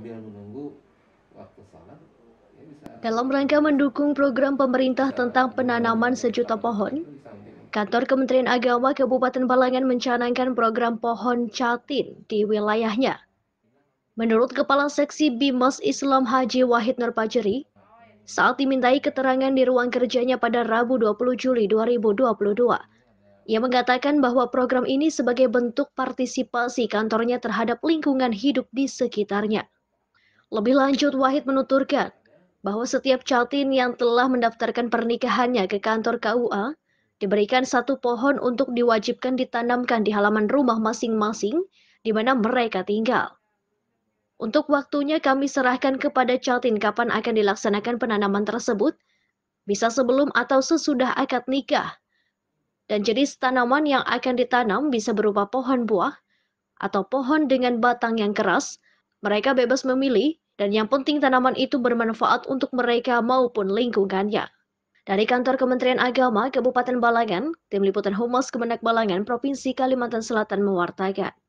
sambil menunggu waktu salat ya dalam rangka mendukung program pemerintah tentang penanaman sejuta pohon Kantor Kementerian Agama Kabupaten Balangan mencanangkan program pohon catin di wilayahnya. Menurut Kepala Seksi Bimas Islam Haji Wahid Nurpajeri, saat dimintai keterangan di ruang kerjanya pada Rabu 20 Juli 2022, ia mengatakan bahwa program ini sebagai bentuk partisipasi kantornya terhadap lingkungan hidup di sekitarnya. Lebih lanjut, Wahid menuturkan bahwa setiap caltin yang telah mendaftarkan pernikahannya ke kantor KUA diberikan satu pohon untuk diwajibkan ditanamkan di halaman rumah masing-masing di mana mereka tinggal. Untuk waktunya kami serahkan kepada caltin kapan akan dilaksanakan penanaman tersebut, bisa sebelum atau sesudah akad nikah. Dan jenis tanaman yang akan ditanam bisa berupa pohon buah atau pohon dengan batang yang keras, mereka bebas memilih dan yang penting tanaman itu bermanfaat untuk mereka maupun lingkungannya. Dari kantor Kementerian Agama Kabupaten Balangan, tim liputan Humas Kemenak Balangan Provinsi Kalimantan Selatan mewartakan.